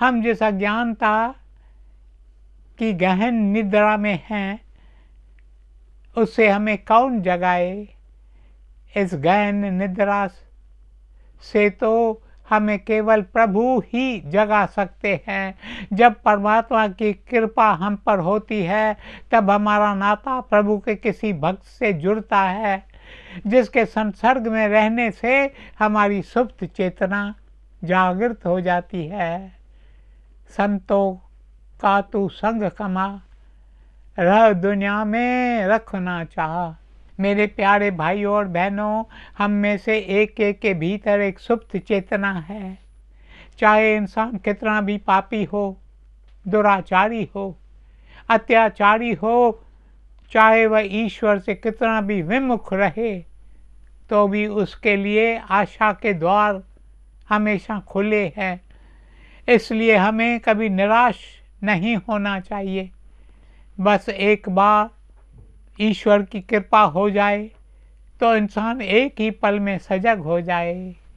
हम जिस अज्ञानता की गहन निद्रा में हैं उससे हमें कौन जगाए इस गहन निद्रा से तो हमें केवल प्रभु ही जगा सकते हैं जब परमात्मा की कृपा हम पर होती है तब हमारा नाता प्रभु के किसी भक्त से जुड़ता है जिसके संसर्ग में रहने से हमारी सुप्त चेतना जागृत हो जाती है संतो का तू संग कमा रह दुनिया में रखना चाह मेरे प्यारे भाई और बहनों हम में से एक एक के भीतर एक सुप्त चेतना है चाहे इंसान कितना भी पापी हो दुराचारी हो अत्याचारी हो चाहे वह ईश्वर से कितना भी विमुख रहे तो भी उसके लिए आशा के द्वार हमेशा खुले हैं इसलिए हमें कभी निराश नहीं होना चाहिए बस एक बार ईश्वर की कृपा हो जाए तो इंसान एक ही पल में सजग हो जाए